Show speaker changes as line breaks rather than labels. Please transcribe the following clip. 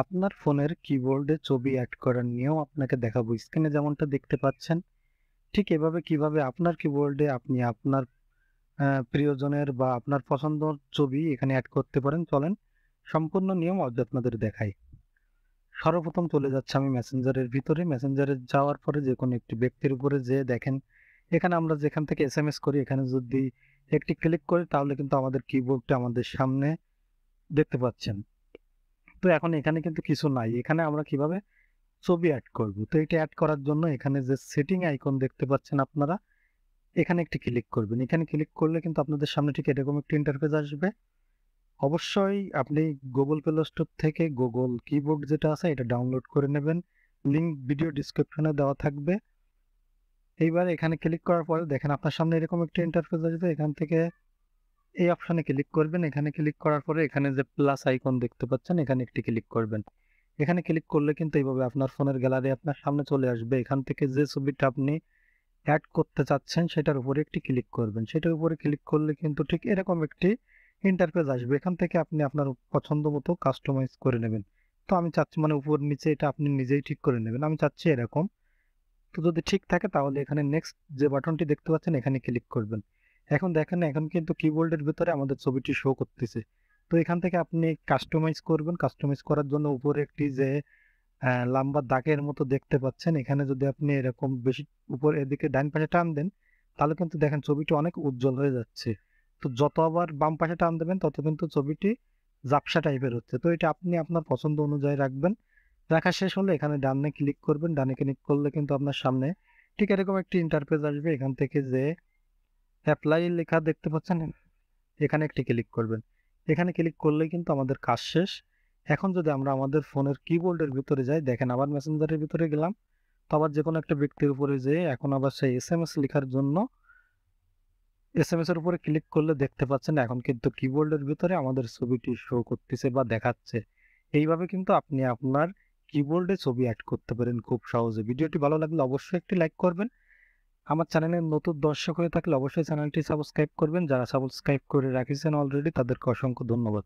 আপনার ফোনের কিবোর্ডে ছবি অ্যাড করা নিয়েও আপনাকে দেখাবো স্ক্রিনে যেমনটা দেখতে পাচ্ছেন ঠিক এভাবে কিভাবে আপনার কিবোর্ডে আপনি আপনার প্রিয়জনের বা আপনার পছন্দর ছবি এখানে অ্যাড করতে পারেন চলেন সম্পূর্ণ নিয়ম আজ আপনাদের দেখাই সর্বপ্রথম চলে যাচ্ছে আমি মেসেঞ্জারের ভিতরে মেসেঞ্জারে যাওয়ার পরে যে কোনো একটি ব্যক্তির উপরে যে দেখেন এখানে আমরা যেখান থেকে এস এম এস করি এখানে যদি একটি ক্লিক করি তাহলে কিন্তু আমাদের কিবোর্ডটা আমাদের সামনে দেখতে পাচ্ছেন তো এখন এখানে কিন্তু কিছু নাই এখানে আমরা কিভাবে ছবি অ্যাড করব তো এটা অ্যাড করার জন্য এখানে যে সেটিং আইকন দেখতে পাচ্ছেন আপনারা এখানে একটি ক্লিক করবেন এখানে ক্লিক করলে কিন্তু আপনাদের সামনে ঠিক এরকম একটি ইন্টারফেস আসবে অবশ্যই আপনি গুগল প্লে স্টোর থেকে গুগল কিবোর্ড যেটা আছে এটা ডাউনলোড করে নেবেন লিঙ্ক ভিডিও ডিসক্রিপশনে দেওয়া থাকবে এইবার এখানে ক্লিক করার পরে দেখেন আপনার সামনে এরকম একটি ইন্টারফেস আসবে এখান থেকে এই অপশানে ক্লিক করবেন এখানে ক্লিক করার পরে এখানে যে প্লাস আইকন দেখতে পাচ্ছেন এখানে একটি ক্লিক করবেন এখানে ক্লিক করলে কিন্তু এইভাবে আপনার ফোনের গ্যালারি আপনার সামনে চলে আসবে এখান থেকে যে ছবিটা আপনি অ্যাড করতে চাচ্ছেন সেটার উপরে একটি ক্লিক করবেন সেটার উপরে ক্লিক করলে কিন্তু ঠিক এরকম একটি ইন্টারফেস আসবে এখান থেকে আপনি আপনার পছন্দ মতো কাস্টমাইজ করে নেবেন তো আমি চাচ্ছি মানে উপর নিচে এটা আপনি নিজেই ঠিক করে নেবেন আমি চাচ্ছি এরকম তো যদি ঠিক থাকে তাহলে এখানে নেক্সট যে বাটনটি দেখতে পাচ্ছেন এখানে ক্লিক করবেন এখন দেখেন এখন কিন্তু কিবোর্ডের ভিতরে আমাদের ছবিটি শো করতেছে তো এখান থেকে আপনি কাস্টমাইজ করবেন কাস্টমাইজ করার জন্য উপরে একটি যে লম্বা দাগের মতো দেখতে পাচ্ছেন এখানে যদি আপনি এরকম বেশি উপর এদিকে ডান পাশে টান দেন তাহলে কিন্তু দেখেন ছবিটি অনেক উজ্জ্বল হয়ে যাচ্ছে তো যত আবার বাম পাশে টান দেবেন তত কিন্তু ছবিটি জাপসা টাইপের হচ্ছে তো এটা আপনি আপনার পছন্দ অনুযায়ী রাখবেন রাখা শেষ হলে এখানে ডানে ক্লিক করবেন ডানে ক্লিক করলে কিন্তু আপনার সামনে ঠিক এরকম একটি ইন্টারফেস আসবে এখান থেকে যে অ্যাপ্লাই লেখা দেখতে পাচ্ছেন এখানে একটি ক্লিক করবেন এখানে ক্লিক করলে কিন্তু আমাদের কাজ শেষ এখন যদি আমরা আমাদের ফোনের কিবোর্ডের ভিতরে যাই দেখেন আবার মেসেঞ্জারের ভিতরে গেলাম তো আবার যে কোনো একটা ব্যক্তির উপরে যেয়ে এখন আবার সেই এস এম এস লেখার জন্য এস এম এস এর উপরে ক্লিক করলে দেখতে পাচ্ছেন এখন কিন্তু কিবোর্ডের ভিতরে আমাদের ছবিটি শো করতেছে বা দেখাচ্ছে এইভাবে কিন্তু আপনি আপনার কিবোর্ডে ছবি অ্যাড করতে পারেন খুব সহজে ভিডিওটি ভালো লাগলে অবশ্যই একটি লাইক করবেন আমার চ্যানেলের নতুন দর্শক হয়ে থাকলে অবশ্যই চ্যানেলটি সাবস্ক্রাইব করবেন যারা সাবস্ক্রাইব করে রাখিয়েছেন অলরেডি তাদেরকে অসংখ্য ধন্যবাদ